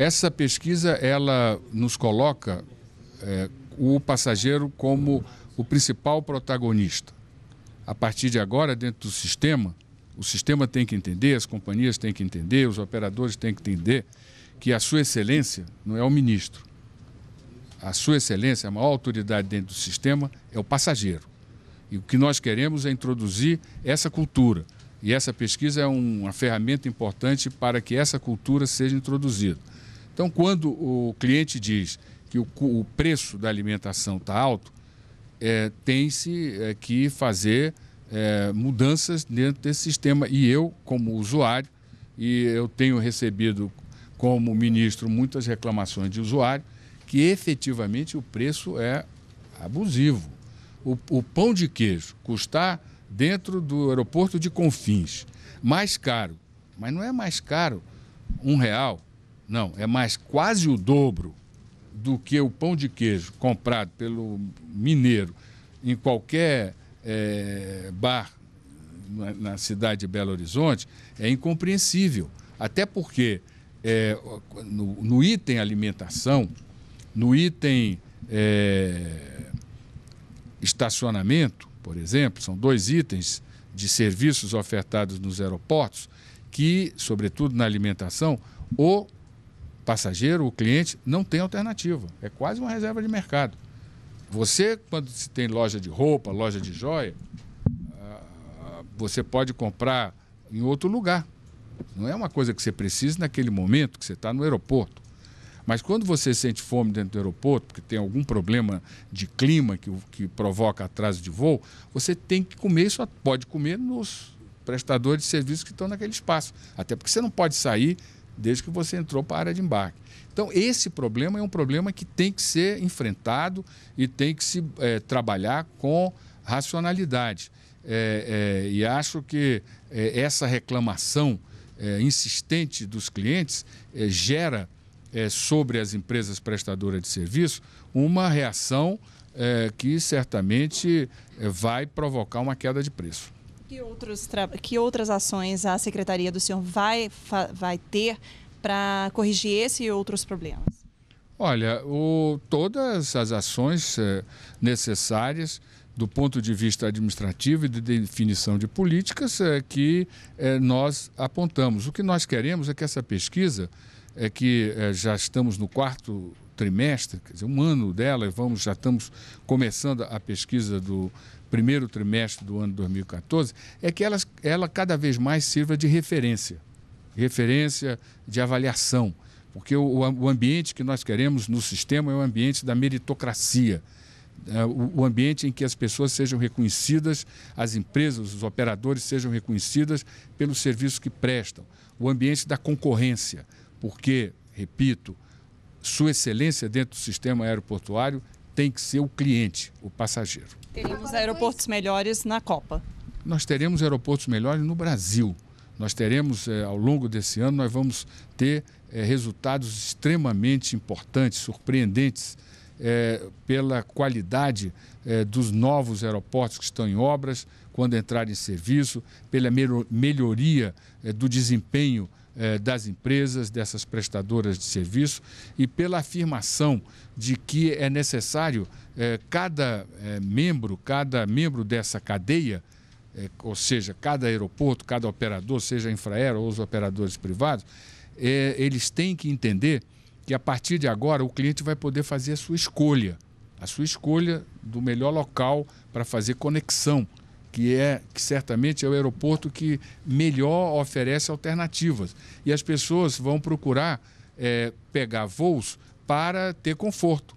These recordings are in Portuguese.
Essa pesquisa ela nos coloca é, o passageiro como o principal protagonista. A partir de agora, dentro do sistema, o sistema tem que entender, as companhias têm que entender, os operadores têm que entender que a sua excelência não é o ministro. A sua excelência, a maior autoridade dentro do sistema é o passageiro. E o que nós queremos é introduzir essa cultura. E essa pesquisa é uma ferramenta importante para que essa cultura seja introduzida. Então, quando o cliente diz que o, o preço da alimentação está alto, é, tem-se é, que fazer é, mudanças dentro desse sistema. E eu, como usuário, e eu tenho recebido como ministro muitas reclamações de usuário, que efetivamente o preço é abusivo. O, o pão de queijo custar dentro do aeroporto de Confins mais caro, mas não é mais caro um real, não, é mais quase o dobro do que o pão de queijo comprado pelo mineiro em qualquer é, bar na, na, cidade de Belo Horizonte é incompreensível. Até porque é, no, no, item alimentação, no item é, estacionamento, por exemplo, são dois itens de serviços ofertados nos aeroportos que, sobretudo na alimentação, o passageiro, o cliente, não tem alternativa. É quase uma reserva de mercado. Você, quando se tem loja de roupa, loja de joia, ah, você pode comprar em outro lugar. Não é uma coisa que você precisa naquele momento que você está no aeroporto. Mas quando você sente fome dentro do aeroporto, porque tem algum problema de clima que, que provoca atraso de voo, você tem que comer, só pode comer nos prestadores de serviços que estão naquele espaço. Até porque você não pode sair desde que você entrou para a área de embarque. Então, esse problema é um problema que tem que ser enfrentado e tem que se é, trabalhar com racionalidade. É, é, e acho que é, essa reclamação é, insistente dos clientes é, gera sobre as empresas prestadoras de serviço uma reação que certamente vai provocar uma queda de preço. Que, outros que outras ações a secretaria do senhor vai, vai ter para corrigir esse e outros problemas? Olha, o, todas as ações é, necessárias do ponto de vista administrativo e de definição de políticas é, que é, nós apontamos. O que nós queremos é que essa pesquisa, é que já estamos no quarto trimestre, quer dizer, um ano dela, e vamos, já estamos começando a pesquisa do primeiro trimestre do ano 2014, é que ela, ela cada vez mais sirva de referência, referência de avaliação, porque o, o ambiente que nós queremos no sistema é o ambiente da meritocracia, né, o ambiente em que as pessoas sejam reconhecidas, as empresas, os operadores sejam reconhecidas pelos serviços que prestam, o ambiente da concorrência, porque, repito, sua excelência dentro do sistema aeroportuário tem que ser o cliente, o passageiro. Teremos aeroportos melhores na Copa. Nós teremos aeroportos melhores no Brasil. Nós teremos, eh, ao longo desse ano, nós vamos ter eh, resultados extremamente importantes, surpreendentes, eh, pela qualidade eh, dos novos aeroportos que estão em obras, quando entrar em serviço, pela melhoria eh, do desempenho eh, das empresas, dessas prestadoras de serviço e pela afirmação de que é necessário eh, cada membro, cada membro dessa cadeia, ou seja, cada aeroporto, cada operador, seja infraero ou os operadores privados, eles têm que entender que a partir de agora o cliente vai poder fazer a sua escolha, a sua escolha do melhor local para fazer conexão que é que certamente é o aeroporto que melhor oferece alternativas. E as pessoas vão procurar é, pegar voos para ter conforto.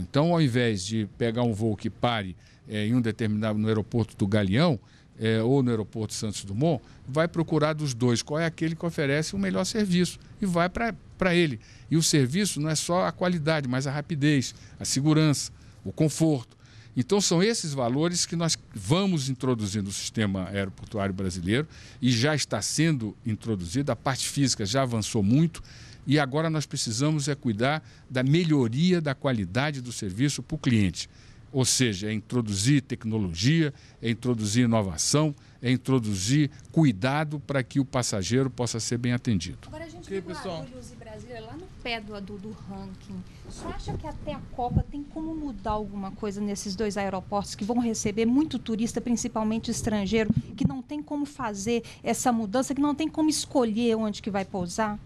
Então, ao invés de pegar um voo que pare é, em um determinado no aeroporto do Galeão é, ou no aeroporto Santos Dumont, vai procurar dos dois qual é aquele que oferece o melhor serviço e vai para ele. E o serviço não é só a qualidade, mas a rapidez, a segurança, o conforto. Então, são esses valores que nós vamos introduzir no sistema aeroportuário brasileiro e já está sendo introduzida, a parte física já avançou muito e agora nós precisamos é cuidar da melhoria da qualidade do serviço para o cliente. Ou seja, é introduzir tecnologia, é introduzir inovação, é introduzir cuidado para que o passageiro possa ser bem atendido. Agora a gente okay, viu pessoal. Guarulhos e Brasília lá no pé do, do, do ranking. Você acha que até a Copa tem como mudar alguma coisa nesses dois aeroportos que vão receber muito turista, principalmente estrangeiro, que não tem como fazer essa mudança, que não tem como escolher onde que vai pousar?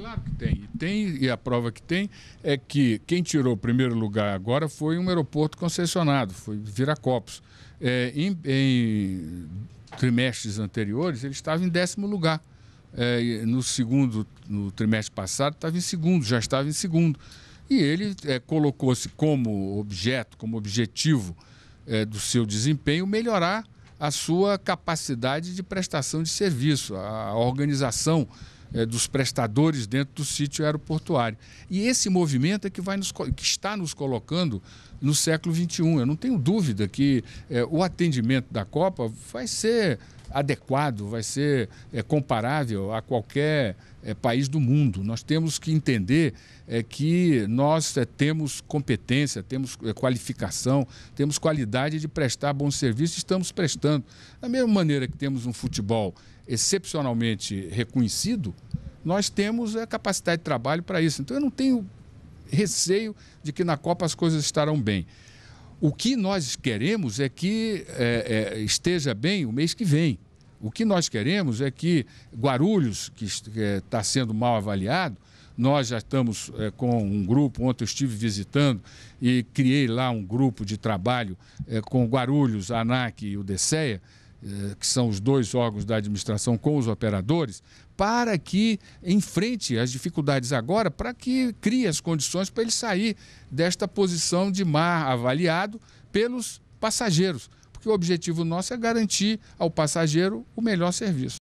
Claro que tem. E, tem. e a prova que tem é que quem tirou o primeiro lugar agora foi um aeroporto concessionado, foi Viracopos. É, em, em, trimestres anteriores, ele estava em décimo lugar. É, no segundo, no trimestre passado, estava em segundo, já estava em segundo. E ele é, colocou-se como objeto, como objetivo é, do seu desempenho, melhorar a sua capacidade de prestação de serviço, a organização é, dos prestadores dentro do sítio aeroportuário. E esse movimento é que, vai nos, que está nos colocando no século XXI. Eu não tenho dúvida que é, o atendimento da Copa vai ser adequado, vai ser é, comparável a qualquer é, país do mundo. Nós temos que entender é, que nós é, temos competência, temos é, qualificação, temos qualidade de prestar bons serviços, estamos prestando. Da mesma maneira que temos um futebol excepcionalmente reconhecido, nós temos a é, capacidade de trabalho para isso. Então eu não tenho receio de que na Copa as coisas estarão bem. O que nós queremos é que é, é, esteja bem o mês que vem. O que nós queremos é que Guarulhos, que está é, tá sendo mal avaliado, nós já estamos é, com um grupo, ontem eu estive visitando e criei lá um grupo de trabalho é, com Guarulhos, ANAC e o DECEA, eh, que são os dois órgãos da administração com os operadores, para que enfrente as dificuldades agora, para que crie as condições para ele sair desta posição de mar avaliado pelos passageiros. Porque o objetivo nosso é garantir ao passageiro o melhor serviço.